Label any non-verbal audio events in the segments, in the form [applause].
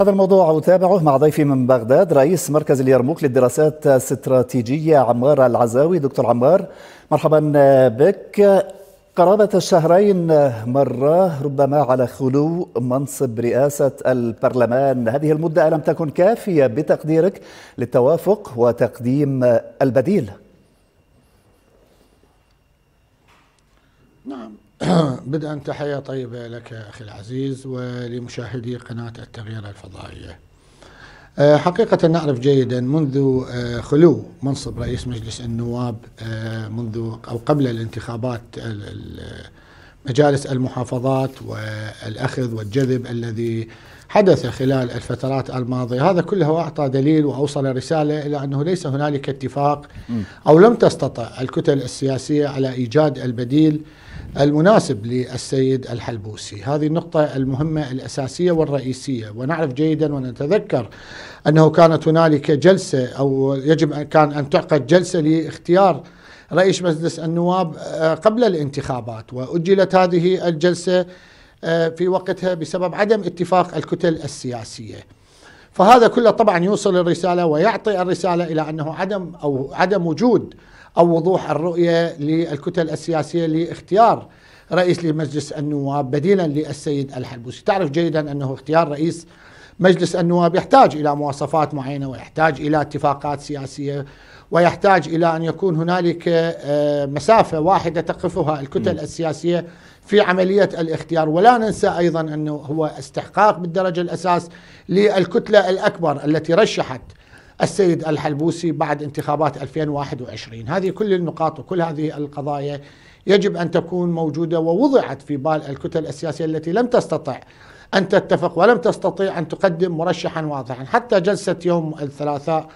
هذا الموضوع أتابعه مع ضيفي من بغداد رئيس مركز اليرموك للدراسات الاستراتيجية عمار العزاوي دكتور عمار مرحبا بك قرابة الشهرين مرة ربما على خلو منصب رئاسة البرلمان هذه المدة ألم تكن كافية بتقديرك للتوافق وتقديم البديل [clears throat] بدءا تحية طيبة لك أخي العزيز ولمشاهدي قناة التغيير الفضائية آه، حقيقة نعرف جيدا منذ آه، خلو منصب رئيس مجلس النواب آه، منذ أو قبل الانتخابات مجالس المحافظات والأخذ والجذب الذي حدث خلال الفترات الماضية هذا كله أعطى دليل وأوصل رسالة إلى أنه ليس هنالك اتفاق أو لم تستطع الكتل السياسية على إيجاد البديل المناسب للسيد الحلبوسي هذه النقطة المهمة الأساسية والرئيسية ونعرف جيدا ونتذكر أنه كانت هنالك جلسة أو يجب كان أن تعقد جلسة لاختيار رئيس مجلس النواب آه، قبل الانتخابات وأجلت هذه الجلسة آه، في وقتها بسبب عدم اتفاق الكتل السياسيه. فهذا كله طبعا يوصل الرساله ويعطي الرساله الى انه عدم او عدم وجود او وضوح الرؤيه للكتل السياسيه لاختيار رئيس لمجلس النواب بديلا للسيد الحلبوسي، تعرف جيدا انه اختيار رئيس مجلس النواب يحتاج الى مواصفات معينه ويحتاج الى اتفاقات سياسيه ويحتاج الى ان يكون هنالك آه، مسافه واحده تقفها الكتل السياسيه في عملية الاختيار ولا ننسى أيضا أنه هو استحقاق بالدرجة الأساس للكتلة الأكبر التي رشحت السيد الحلبوسي بعد انتخابات 2021 هذه كل النقاط وكل هذه القضايا يجب أن تكون موجودة ووضعت في بال الكتل السياسية التي لم تستطع أن تتفق ولم تستطيع أن تقدم مرشحا واضحا حتى جلسة يوم الثلاثاء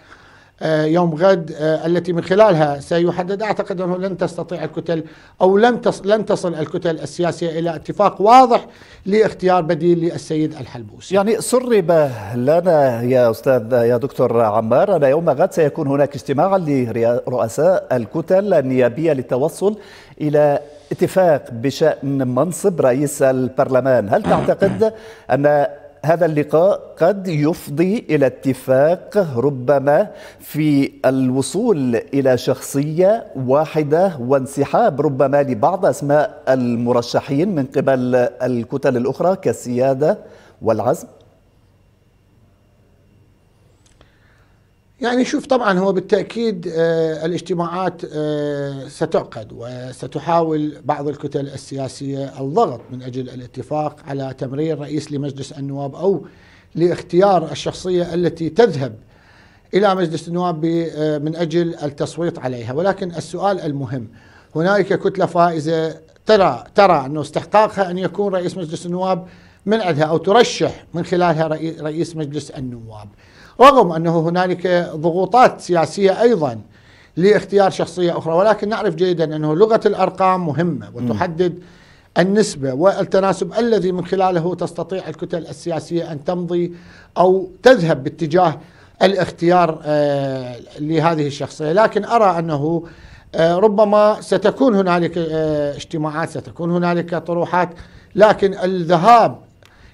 آه، يوم غد آه، التي من خلالها سيحدد اعتقد انه لن تستطيع الكتل او لن لن تصل الكتل السياسيه الى اتفاق واضح لاختيار بديل للسيد الحلبوسي. يعني سرب لنا يا استاذ يا دكتور عمار ان يوم غد سيكون هناك اجتماعا لرؤساء الكتل النيابيه للتوصل الى اتفاق بشان منصب رئيس البرلمان، هل تعتقد ان هذا اللقاء قد يفضي الى اتفاق ربما في الوصول الى شخصيه واحده وانسحاب ربما لبعض اسماء المرشحين من قبل الكتل الاخرى كالسياده والعزم يعني شوف طبعا هو بالتاكيد آه، الاجتماعات آه، ستعقد وستحاول بعض الكتل السياسيه الضغط من اجل الاتفاق على تمرير رئيس لمجلس النواب او لاختيار الشخصيه التي تذهب الى مجلس النواب آه، من اجل التصويت عليها، ولكن السؤال المهم هنالك كتله فائزه ترى ترى انه استحقاقها ان يكون رئيس مجلس النواب من عندها او ترشح من خلالها رئيس مجلس النواب. رغم أنه هنالك ضغوطات سياسية أيضا لاختيار شخصية أخرى ولكن نعرف جيدا أنه لغة الأرقام مهمة وتحدد النسبة والتناسب الذي من خلاله تستطيع الكتل السياسية أن تمضي أو تذهب باتجاه الاختيار آه، لهذه الشخصية لكن أرى أنه آه، ربما ستكون هنالك آه، اجتماعات ستكون هنالك طروحات لكن الذهاب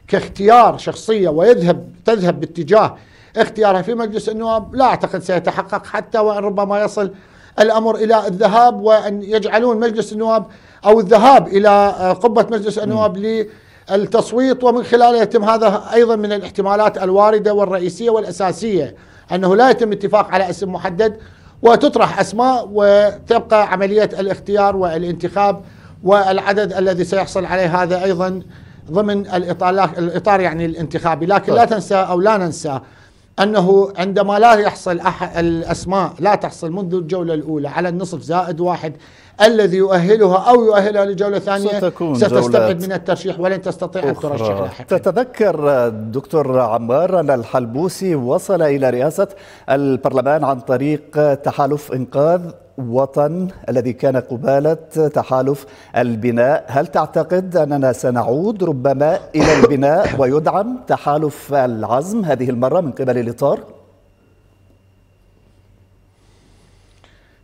كاختيار شخصية ويذهب تذهب باتجاه اختيارها في مجلس النواب لا أعتقد سيتحقق حتى وإن ربما يصل الأمر إلى الذهاب وأن يجعلون مجلس النواب أو الذهاب إلى آه، قبة مجلس النواب ل التصويت ومن خلاله يتم هذا ايضا من الاحتمالات الوارده والرئيسيه والاساسيه انه لا يتم اتفاق على اسم محدد وتطرح اسماء وتبقى عمليه الاختيار والانتخاب والعدد الذي سيحصل عليه هذا ايضا ضمن الاطار الاطار يعني الانتخابي لكن لا طيب. تنسى او لا ننسى انه عندما لا يحصل الاسماء لا تحصل منذ الجوله الاولى على النصف زائد واحد الذي يؤهلها او يؤهلها لجوله ثانيه ستكون ستستبعد من الترشيح ولن تستطيع ان ترشح لاحقا. تتذكر دكتور عمار ان الحلبوسي وصل الى رئاسه البرلمان عن طريق تحالف انقاذ وطن الذي كان قبالة تحالف البناء هل تعتقد أننا سنعود ربما إلى البناء ويدعم تحالف العزم هذه المرة من قبل الإطار؟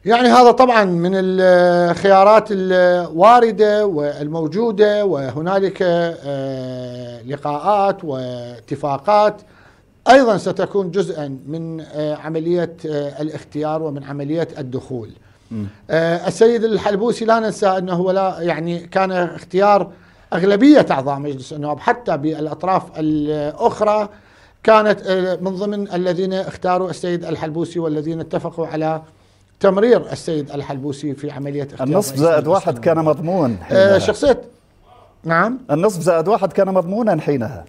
يعني هذا طبعا من الخيارات الوارده والموجوده وهنالك آه، لقاءات واتفاقات ايضا ستكون جزءا من آه، عمليه آه، الاختيار ومن عمليه الدخول. آه، السيد الحلبوسي لا ننسى انه لا يعني كان اختيار اغلبيه اعضاء مجلس النواب حتى بالاطراف الاخرى كانت من ضمن الذين اختاروا السيد الحلبوسي والذين اتفقوا على تمرير السيد الحلبوسي في عملية اختيار النصف زائد واحد كان مضمون شخصية نعم النصف زائد واحد كان مضمونا حينها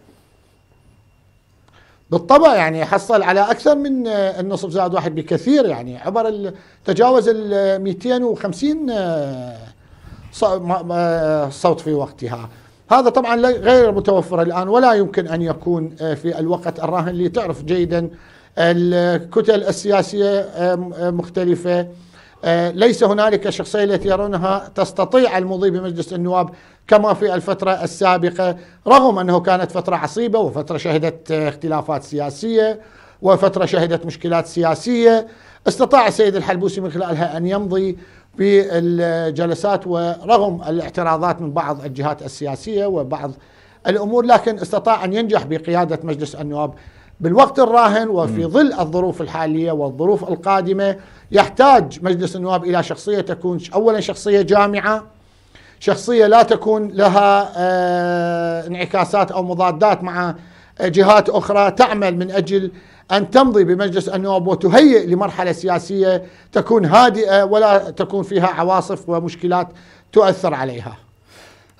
بالطبع يعني حصل على اكثر من آه، النصف زائد واحد بكثير يعني عبر تجاوز ال 250 آه، آه، صوت في وقتها هذا طبعا غير متوفر الان ولا يمكن ان يكون في الوقت الراهن اللي تعرف جيدا الكتل السياسيه مختلفه آه، ليس هنالك شخصية التي يرونها تستطيع المضي بمجلس النواب كما في الفترة السابقة رغم أنه كانت فترة عصيبة وفترة شهدت آه، اختلافات سياسية وفترة شهدت مشكلات سياسية استطاع السيد الحلبوسي من خلالها أن يمضي بالجلسات ورغم الاعتراضات من بعض الجهات السياسية وبعض الأمور لكن استطاع أن ينجح بقيادة مجلس النواب بالوقت الراهن وفي ظل الظروف الحاليه والظروف القادمه يحتاج مجلس النواب الى شخصيه تكون اولا شخصيه جامعه شخصيه لا تكون لها آه، انعكاسات او مضادات مع آه، جهات اخرى تعمل من اجل ان تمضي بمجلس النواب وتهيئ لمرحله سياسيه تكون هادئه ولا تكون فيها عواصف ومشكلات تؤثر عليها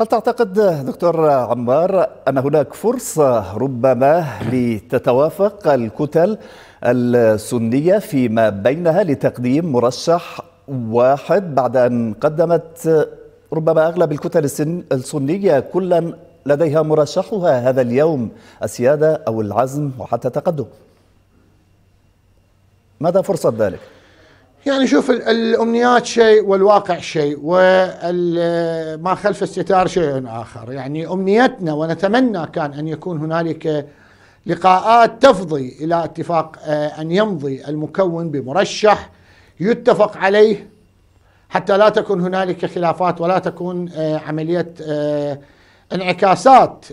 هل تعتقد دكتور عمار أن هناك فرصة ربما لتتوافق الكتل السنية فيما بينها لتقديم مرشح واحد بعد أن قدمت ربما أغلب الكتل السنية كلا لديها مرشحها هذا اليوم السيادة أو العزم وحتى تقدم ماذا فرصة ذلك؟ يعني شوف الامنيات شيء والواقع شيء وما خلف الستار شيء اخر يعني امنيتنا ونتمنى كان ان يكون هنالك لقاءات تفضي الى اتفاق آه، ان يمضي المكون بمرشح يتفق عليه حتى لا تكون هنالك خلافات ولا تكون آه، عمليه آه، انعكاسات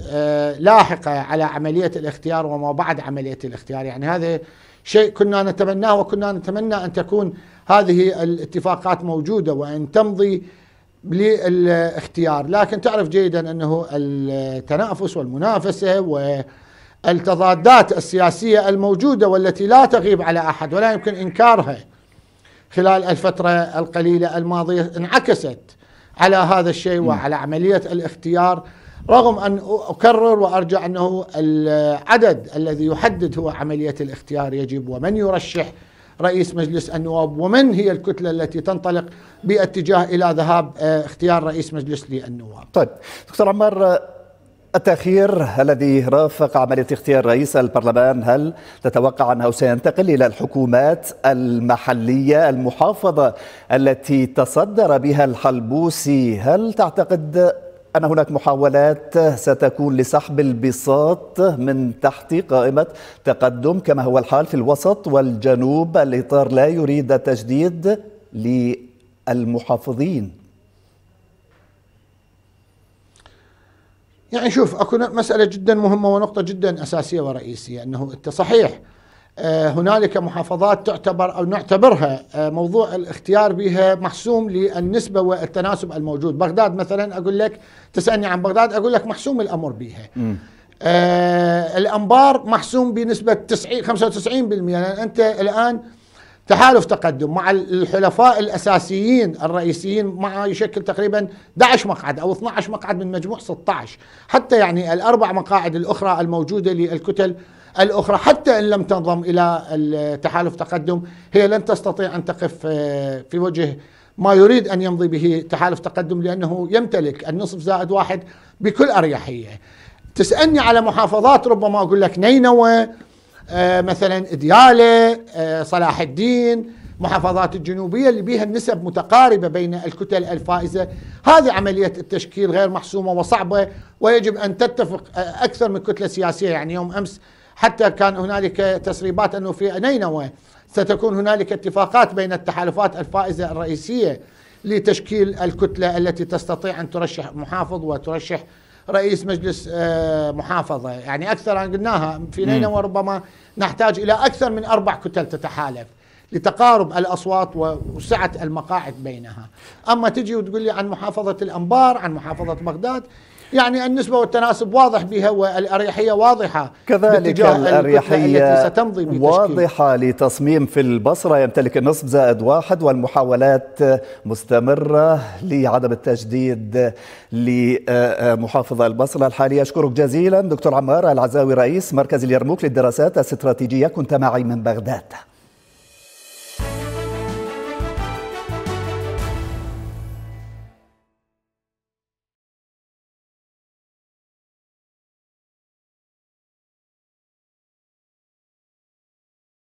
لاحقه على عمليه الاختيار وما بعد عمليه الاختيار يعني هذا شيء كنا نتمناه وكنا نتمنى ان تكون هذه الاتفاقات موجودة وأن تمضي للاختيار لكن تعرف جيدا أنه التنافس والمنافسة والتضادات السياسية الموجودة والتي لا تغيب على أحد ولا يمكن إنكارها خلال الفترة القليلة الماضية انعكست على هذا الشيء نعم. وعلى عملية الاختيار رغم أن أكرر وأرجع أنه العدد الذي يحدد هو عملية الاختيار يجب ومن يرشح رئيس مجلس النواب ومن هي الكتلة التي تنطلق باتجاه إلى ذهاب آه، اختيار رئيس مجلس للنواب طيب دكتور عمار التأخير الذي رافق عملية اختيار رئيس البرلمان هل تتوقع أنه سينتقل إلى الحكومات المحلية المحافظة التي تصدر بها الحلبوسي هل تعتقد أن هناك محاولات ستكون لسحب البساط من تحت قائمة تقدم كما هو الحال في الوسط والجنوب الإطار لا يريد التجديد للمحافظين يعني شوف اكو مساله جدا مهمه ونقطه جدا اساسيه ورئيسيه انه انت صحيح آه، هنالك محافظات تعتبر او نعتبرها آه، موضوع الاختيار بها محسوم للنسبه والتناسب الموجود، بغداد مثلا اقول لك تسالني عن بغداد اقول لك محسوم الامر بها. آه الانبار محسوم بنسبه 90 95% لان انت الان تحالف تقدم مع الحلفاء الاساسيين الرئيسيين مع يشكل تقريبا 11 مقعد او 12 مقعد من مجموع 16 حتى يعني الاربع مقاعد الاخرى الموجوده للكتل الأخرى حتى إن لم تنضم إلى تحالف تقدم هي لن تستطيع أن تقف آه، في وجه ما يريد أن يمضي به تحالف تقدم لأنه يمتلك النصف زائد واحد بكل أريحية تسألني على محافظات ربما أقول لك نينوى آه، مثلا إديالة آه، صلاح الدين محافظات الجنوبية اللي بيها النسب متقاربة بين الكتل الفائزة هذه عملية التشكيل غير محسومة وصعبة ويجب أن تتفق أكثر من كتلة سياسية يعني يوم أمس حتى كان هنالك تسريبات انه في نينوى ستكون هنالك اتفاقات بين التحالفات الفائزه الرئيسيه لتشكيل الكتله التي تستطيع ان ترشح محافظ وترشح رئيس مجلس آه، محافظه يعني اكثر قلناها في نينوى ربما نحتاج الى اكثر من اربع كتل تتحالف لتقارب الاصوات وسعه المقاعد بينها اما تجي وتقول لي عن محافظه الانبار عن محافظه بغداد يعني النسبة والتناسب واضح بها والأريحية واضحة كذلك الأريحية التي ستمضي بتشكيل. واضحة لتصميم في البصرة يمتلك النصف زائد واحد والمحاولات مستمرة لعدم التجديد لمحافظة البصرة الحالية أشكرك جزيلا دكتور عمار العزاوي رئيس مركز اليرموك للدراسات الاستراتيجية كنت معي من بغداد